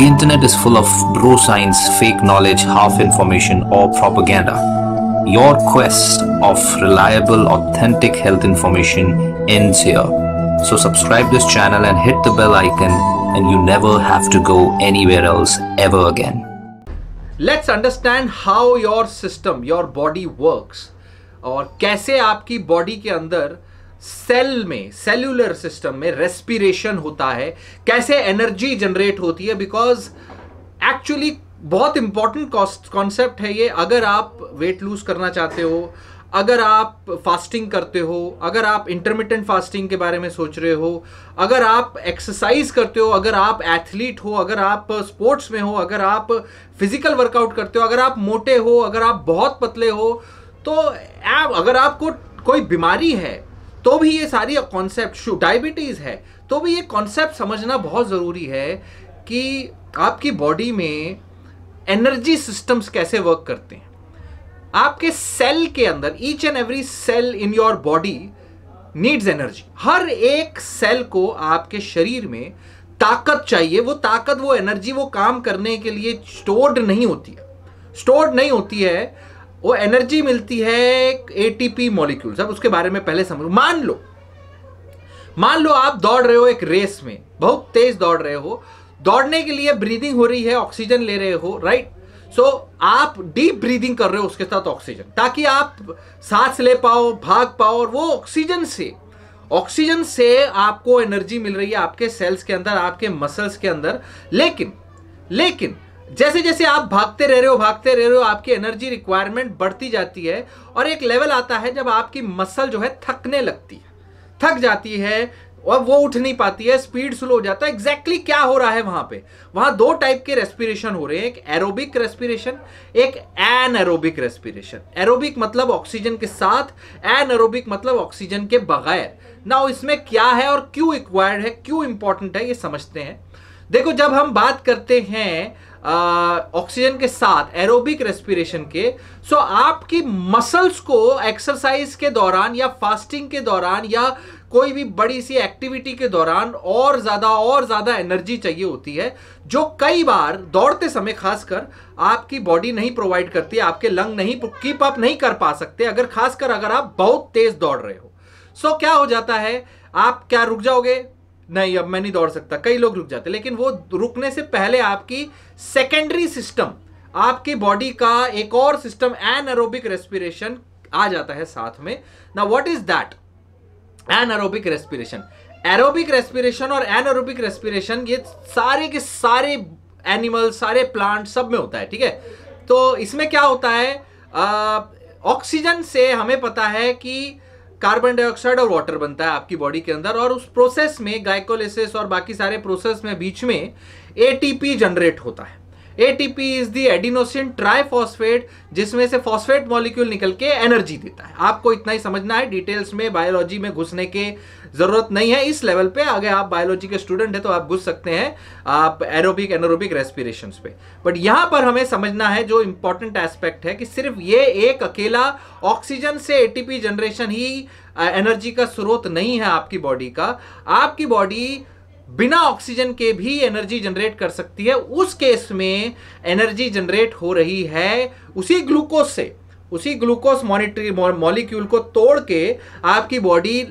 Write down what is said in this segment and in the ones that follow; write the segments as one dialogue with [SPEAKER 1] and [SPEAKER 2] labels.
[SPEAKER 1] The internet is full of bro science, fake knowledge, half information or propaganda. Your quest of reliable, authentic health information ends here. So subscribe this channel and hit the bell icon and you never have to go anywhere else ever again. Let's understand how your system, your body works or कैसे आपकी body के अंदर cell में cellular system में respiration होता है कैसे energy generate होती है बिकॉज एक्चुअली बहुत इंपॉर्टेंट कॉन्सेप्ट है ये अगर आप वेट लूज करना चाहते हो अगर आप फास्टिंग करते हो अगर आप इंटरमीडियंट फास्टिंग के बारे में सोच रहे हो अगर आप एक्सरसाइज करते हो अगर आप एथलीट हो अगर आप स्पोर्ट्स में हो अगर आप फिजिकल वर्कआउट करते हो अगर आप मोटे हो अगर आप बहुत पतले हो तो आप अगर आपको कोई बीमारी है तो भी ये सारी कॉन्सेप्ट शू डायबिटीज़ है तो भी ये कॉन्सेप्ट समझना बहुत ज़रूरी है कि आपकी बॉडी में एनर्जी सिस्टम्स कैसे वर्क करते हैं आपके सेल के अंदर each and every cell in your body needs energy हर एक सेल को आपके शरीर में ताकत चाहिए वो ताकत वो एनर्जी वो काम करने के लिए स्टोर्ड नहीं होती है स्टोर्ड नहीं होती है वो एनर्जी मिलती है एटीपी मॉलिक्यूल सब उसके बारे में पहले समझो मान लो मान लो आप दौड़ रहे हो एक रेस में बहुत तेज दौड़ रहे हो दौड़ने के लिए ब्रीदिंग हो रही है ऑक्सीजन ले रहे हो राइट सो so, आप डीप ब्रीदिंग कर रहे हो उसके साथ ऑक्सीजन ताकि आप सांस ले पाओ भाग पाओ और वो ऑक्सीजन से ऑक्सीजन से आपको एनर्जी मिल रही है आपके सेल्स के अंदर आपके मसल्स के अंदर लेकिन लेकिन जैसे जैसे आप भागते रह रहे हो भागते रह रहे हो आपकी एनर्जी रिक्वायरमेंट बढ़ती जाती है और एक लेवल आता है जब आपकी मसल जो है थकने लगती है थक जाती है और वो उठ नहीं पाती है स्पीड स्लो हो जाता है एग्जैक्टली exactly क्या हो रहा है वहां पे वहां दो टाइप के रेस्पिरेशन हो रहे हैं एक एरोबिक रेस्पिरेशन एक एन एरोबिक रेस्पिरेशन एरोबिक मतलब ऑक्सीजन के साथ एन एरोबिक मतलब ऑक्सीजन के बगैर ना इसमें क्या है और क्यों रिक्वायर्ड है क्यों इंपॉर्टेंट है ये समझते हैं देखो जब हम बात करते हैं ऑक्सीजन के साथ एरोबिक रेस्पिरेशन के सो आपकी मसल्स को एक्सरसाइज के दौरान या फास्टिंग के दौरान या कोई भी बड़ी सी एक्टिविटी के दौरान और ज़्यादा और ज़्यादा एनर्जी चाहिए होती है जो कई बार दौड़ते समय खासकर आपकी बॉडी नहीं प्रोवाइड करती आपके लंग नहीं कीप अप नहीं कर पा सकते अगर खासकर अगर आप बहुत तेज़ दौड़ रहे हो सो so, क्या हो जाता है आप क्या रुक जाओगे नहीं अब मैं नहीं दौड़ सकता कई लोग रुक जाते लेकिन वो रुकने से पहले आपकी सेकेंडरी सिस्टम आपकी बॉडी का एक और सिस्टम एनएरोबिक रेस्पिरेशन आ जाता है साथ में ना what is that anaerobic respiration aerobic respiration और एनएरोबिक रेस्पिरेशन ये सारे के सारे एनिमल सारे प्लांट सब में होता है ठीक है तो इसमें क्या होता है ऑक्सीजन से हमें पता है कि कार्बन डाइऑक्साइड और वाटर बनता है आपकी बॉडी के अंदर और उस प्रोसेस में ग्लाइकोलिसिस और बाकी सारे प्रोसेस में बीच में एटीपी जनरेट होता है ATP is the adenosine phosphate जिसमें से फॉस्फेट मॉलिक्यूल निकल के एनर्जी देता है आपको इतना ही समझना है डिटेल्स में बायोलॉजी में घुसने के जरूरत नहीं है इस लेवल पे अगर आप बायोलॉजी के स्टूडेंट हैं तो आप घुस सकते हैं आप एरोबिक एनोरोबिक रेस्पिरेशन पे बट यहां पर हमें समझना है जो इंपॉर्टेंट एस्पेक्ट है कि सिर्फ ये एक अकेला ऑक्सीजन से एटीपी जनरेशन ही एनर्जी uh, का स्रोत नहीं है आपकी बॉडी का आपकी बॉडी बिना ऑक्सीजन के भी एनर्जी जनरेट कर सकती है उस केस में एनर्जी जनरेट हो रही है उसी ग्लूकोज से उसी ग्लूकोज मॉनिटरी मॉलिक्यूल को तोड़ के आपकी बॉडी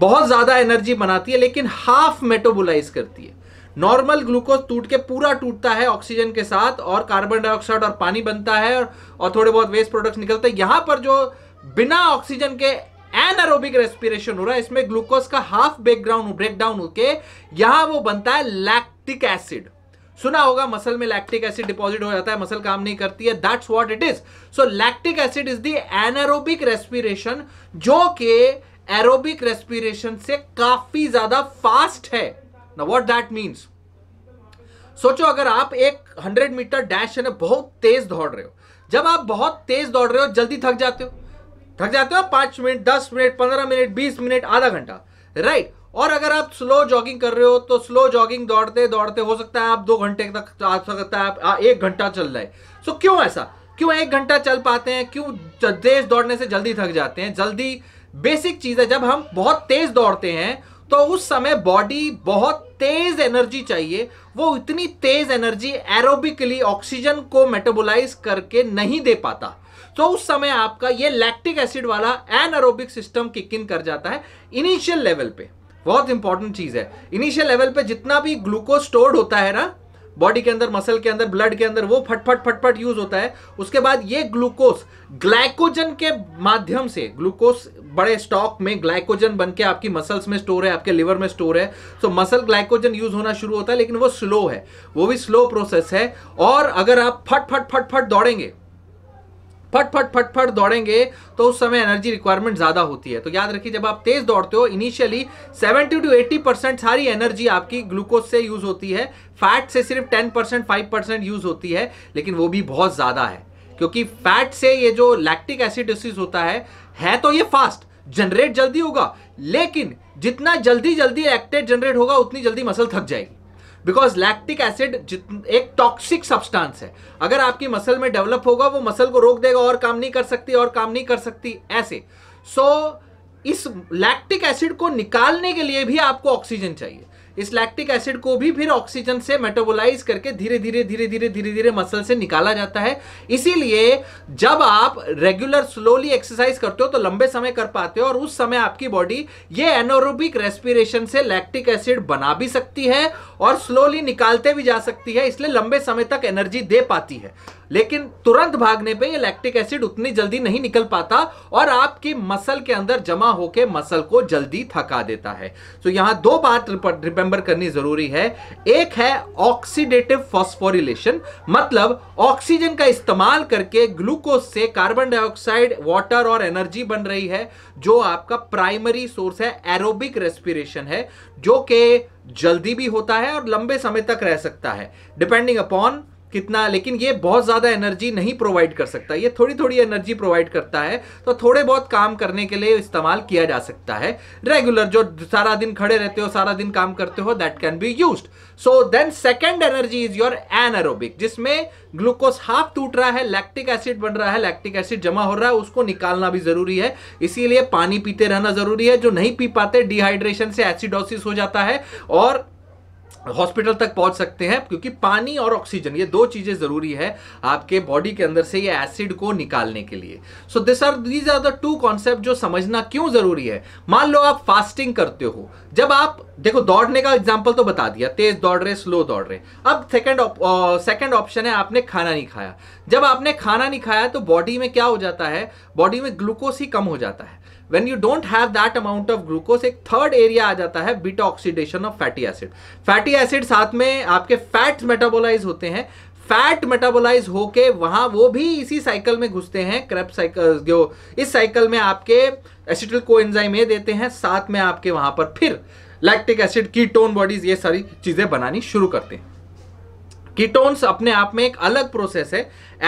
[SPEAKER 1] बहुत ज़्यादा एनर्जी बनाती है लेकिन हाफ मेटाबोलाइज करती है नॉर्मल ग्लूकोज टूट के पूरा टूटता है ऑक्सीजन के साथ और कार्बन डाइऑक्साइड और पानी बनता है और, थोड़े बहुत वेस्ट प्रोडक्ट्स निकलते हैं यहाँ पर जो बिना ऑक्सीजन के एनारोबिक रेस्पिरेशन हो रहा है इसमें ग्लूकोज का हाफ बैकग्राउंड ब्रेकडाउन होके यहां वो बनता है लैक्टिक एसिड सुना होगा मसल में लैक्टिक एसिड डिपॉजिट हो जाता है मसल काम नहीं करती है that's what it is so lactic acid is the anaerobic respiration जो के एरोबिक रेस्पिरेशन से काफी ज्यादा फास्ट है ना व्हाट दैट मींस सोचो अगर आप एक 100 मीटर डैश है ना बहुत तेज दौड़ रहे हो जब आप बहुत तेज दौड़ रहे हो जल्दी थक जाते हो थक जाते हो पांच मिनट दस मिनट पंद्रह मिनट बीस मिनट आधा घंटा राइट और अगर आप स्लो जॉगिंग कर रहे हो तो स्लो जॉगिंग दौड़ते दौड़ते हो सकता है आप दो घंटे तक आ सकता है आप एक घंटा चल रहा है सो so, क्यों ऐसा क्यों एक घंटा चल पाते हैं क्यों तेज दौड़ने से जल्दी थक जाते हैं जल्दी बेसिक चीज़ है जब हम बहुत तेज दौड़ते हैं तो उस समय बॉडी बहुत तेज एनर्जी चाहिए वो इतनी तेज एनर्जी एरोबिकली ऑक्सीजन को मेटाबोलाइज करके नहीं दे पाता तो उस समय आपका ये लैक्टिक एसिड वाला एनअरोबिक सिस्टम किक इन कर जाता है इनिशियल लेवल पे बहुत इंपॉर्टेंट चीज है इनिशियल लेवल पे जितना भी ग्लूकोज स्टोर्ड होता है ना बॉडी के अंदर मसल के अंदर ब्लड के अंदर वो फटफट फटफट यूज होता है उसके बाद ये ग्लूकोज ग्लाइकोजन के माध्यम से ग्लूकोज बड़े स्टॉक में ग्लाइकोजन बनके आपकी मसल्स में स्टोर है आपके लिवर में स्टोर है सो मसल ग्लाइकोजन यूज होना शुरू होता है लेकिन वो स्लो है वो भी स्लो प्रोसेस है और अगर आप फट फट फट फट दौड़ेंगे फट फट फट फट दौड़ेंगे तो उस समय एनर्जी रिक्वायरमेंट ज़्यादा होती है तो याद रखिए जब आप तेज़ दौड़ते हो इनिशियली 70 टू 80 परसेंट सारी एनर्जी आपकी ग्लूकोज से यूज़ होती है फैट से सिर्फ 10 परसेंट फाइव परसेंट यूज़ होती है लेकिन वो भी बहुत ज़्यादा है क्योंकि फैट से ये जो लैक्टिक एसिडोसिस होता है है तो ये फास्ट जनरेट जल्दी होगा लेकिन जितना जल्दी जल्दी एक्टेड जनरेट होगा उतनी जल्दी मसल थक जाएगी बिकॉज लैक्टिक एसिड एक टॉक्सिक सब्सटेंस है अगर आपकी मसल में डेवलप होगा वो मसल को रोक देगा और काम नहीं कर सकती और काम नहीं कर सकती ऐसे सो so, इस लैक्टिक एसिड को निकालने के लिए भी आपको ऑक्सीजन चाहिए इस लैक्टिक एसिड को भी फिर ऑक्सीजन से मेटाबोलाइज करके धीरे धीरे धीरे धीरे धीरे धीरे मसल से निकाला जाता है इसीलिए जब आप रेगुलर स्लोली एक्सरसाइज करते हो तो लंबे समय कर पाते हो और उस समय आपकी बॉडी ये एनोरोबिक रेस्पिरेशन से लैक्टिक एसिड बना भी सकती है और स्लोली निकालते भी जा सकती है इसलिए लंबे समय तक एनर्जी दे पाती है लेकिन तुरंत भागने पे ये लैक्टिक एसिड उतनी जल्दी नहीं निकल पाता और आपके मसल के अंदर जमा होके मसल को जल्दी थका देता है तो यहां दो बात रिमेंबर करनी जरूरी है एक है ऑक्सीडेटिव फॉस्फोरिलेशन मतलब ऑक्सीजन का इस्तेमाल करके ग्लूकोज से कार्बन डाइऑक्साइड वाटर और एनर्जी बन रही है जो आपका प्राइमरी सोर्स है एरोबिक रेस्पिरेशन है जो कि जल्दी भी होता है और लंबे समय तक रह सकता है डिपेंडिंग अपॉन कितना लेकिन ये बहुत ज़्यादा एनर्जी नहीं प्रोवाइड कर सकता ये थोड़ी थोड़ी एनर्जी प्रोवाइड करता है तो थोड़े बहुत काम करने के लिए इस्तेमाल किया जा सकता है रेगुलर जो सारा दिन खड़े रहते हो सारा दिन काम करते हो that can be use so then second energy is your aerobic जिसमें ग्लूकोज हाफ टूट रहा है लैक्टिक एसिड बन रहा है लैक्टिक एसिड जमा हो रहा है उसको निकालना भी जरूरी है इसीलिए पानी पीते रहना जरूरी है जो नहीं पी पाते डिहाइड्रेशन से एसिडोसिस हो जाता है और हॉस्पिटल तक पहुंच सकते हैं क्योंकि पानी और ऑक्सीजन ये दो चीज़ें ज़रूरी है आपके बॉडी के अंदर से ये एसिड को निकालने के लिए so this are these are the two concept जो समझना क्यों ज़रूरी है मान लो आप फास्टिंग करते हो जब आप देखो दौड़ने का एग्जाम्पल तो बता दिया तेज दौड़ रहे स्लो दौड़ रहे अब सेकेंड सेकेंड ऑप्शन है आपने खाना नहीं खाया जब आपने खाना नहीं खाया तो बॉडी में क्या हो जाता है बॉडी में ग्लूकोज ही कम हो जाता है when you don't have that amount of glucose एक थर्ड एरिया आ जाता है beta oxidation of fatty acid fatty acid साथ में आपके फैट मेटाबोलाइज होते हैं फैट मेटाबोलाइज होके वहां वो भी इसी साइकिल में घुसते हैं क्रेप साइकिल जो इस साइकिल में आपके एसिटिल को एंजाइम ए देते हैं साथ में आपके वहां पर फिर लैक्टिक एसिड कीटोन बॉडीज ये सारी चीजें बनानी शुरू करते हैं कीटोन्स अपने आप में एक अलग प्रोसेस है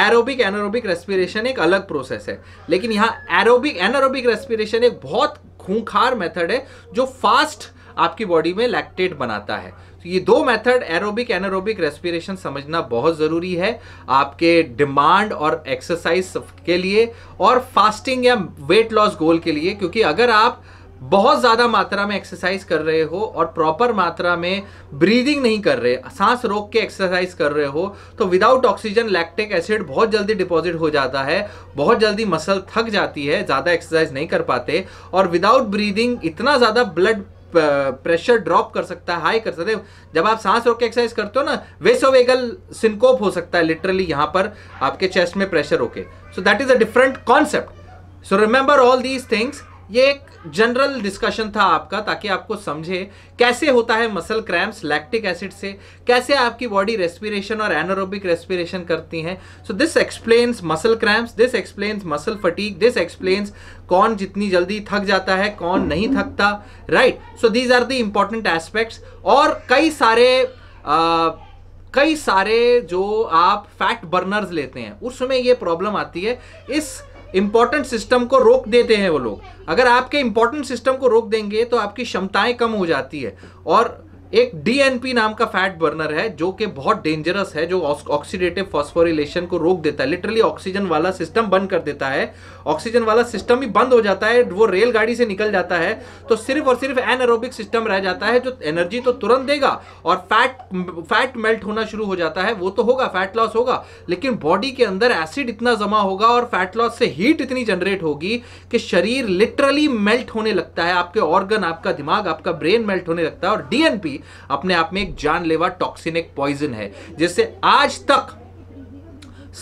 [SPEAKER 1] एरोबिक एनारोबिक रेस्पिरेशन एक अलग प्रोसेस है लेकिन यहाँ एरोबिक एनारोबिक रेस्पिरेशन एक बहुत खूंखार मेथड है जो फास्ट आपकी बॉडी में लैक्टेट बनाता है तो ये दो मेथड एरोबिक एनारोबिक रेस्पिरेशन समझना बहुत ज़रूरी है आपके डिमांड और एक्सरसाइज के लिए और फास्टिंग या वेट लॉस गोल के लिए क्योंकि अगर आप बहुत ज़्यादा मात्रा में एक्सरसाइज कर रहे हो और प्रॉपर मात्रा में ब्रीदिंग नहीं कर रहे सांस रोक के एक्सरसाइज कर रहे हो तो विदाउट ऑक्सीजन लैक्टिक एसिड बहुत जल्दी डिपॉजिट हो जाता है बहुत जल्दी मसल थक जाती है ज़्यादा एक्सरसाइज नहीं कर पाते और विदाउट ब्रीदिंग इतना ज़्यादा ब्लड प्रेशर ड्रॉप कर सकता है हाई कर सकते हैं जब आप सांस रोक के एक्सरसाइज करते हो ना वेसोवेगल सिनकोप हो सकता है लिटरली यहाँ पर आपके चेस्ट में प्रेशर रोके so that is a different concept so remember all these things ये एक जनरल डिस्कशन था आपका ताकि आपको समझे कैसे होता है मसल क्रैम्प्स लैक्टिक एसिड से कैसे आपकी बॉडी रेस्पिरेशन और एनोरोबिक रेस्पिरेशन करती हैं so this explains muscle cramps this explains muscle fatigue this explains कौन जितनी जल्दी थक जाता है कौन नहीं थकता right so these are the important aspects और कई सारे uh, कई सारे जो आप फैट बर्नर्स लेते हैं उसमें ये प्रॉब्लम आती है इस इंपॉर्टेंट सिस्टम को रोक देते हैं वो लोग अगर आपके इंपॉर्टेंट सिस्टम को रोक देंगे तो आपकी क्षमताएं कम हो जाती है और एक डीएनपी नाम का फैट बर्नर है जो कि बहुत डेंजरस है जो ऑक्सीडेटिव फॉस्फोरिलेशन को रोक देता है लिटरली ऑक्सीजन वाला सिस्टम बंद कर देता है ऑक्सीजन वाला सिस्टम ही बंद हो जाता है वो रेलगाड़ी से निकल जाता है तो सिर्फ और सिर्फ एनएरोबिक सिस्टम रह जाता है जो एनर्जी तो तुरंत देगा और फैट फैट मेल्ट होना शुरू हो जाता है वो तो होगा फैट लॉस होगा लेकिन बॉडी के अंदर एसिड इतना जमा होगा और फैट लॉस से हीट इतनी जनरेट होगी कि शरीर लिटरली मेल्ट होने लगता है आपके ऑर्गन आपका दिमाग आपका ब्रेन मेल्ट होने लगता है और डीएनपी अपने आप में एक जानलेवा टॉक्सिन एक पॉइजन है जिससे आज तक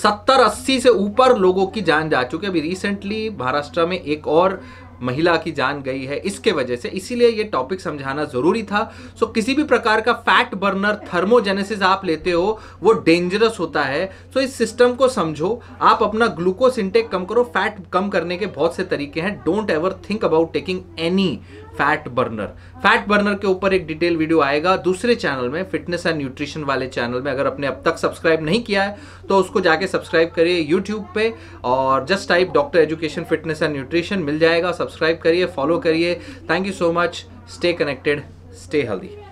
[SPEAKER 1] सत्तर अस्सी से ऊपर लोगों की जान जा चुकी है अभी रिसेंटली महाराष्ट्र में एक और महिला की जान गई है इसके वजह से इसीलिए ये टॉपिक समझाना ज़रूरी था सो so, किसी भी प्रकार का फैट बर्नर थर्मोजेनेसिस आप लेते हो वो डेंजरस होता है सो so, इस सिस्टम को समझो आप अपना ग्लूकोज इंटेक कम करो फैट कम करने के बहुत से तरीके हैं don't ever think about taking any fat burner fat burner के ऊपर एक डिटेल वीडियो आएगा दूसरे चैनल में फिटनेस एंड न्यूट्रिशन वाले चैनल में अगर अपने अब तक सब्सक्राइब नहीं किया है तो उसको जाके सब्सक्राइब करिए यूट्यूब पे और just type doctor education fitness and nutrition मिल जाएगा सब्सक्राइब करिए फॉलो करिए thank you so much stay connected stay healthy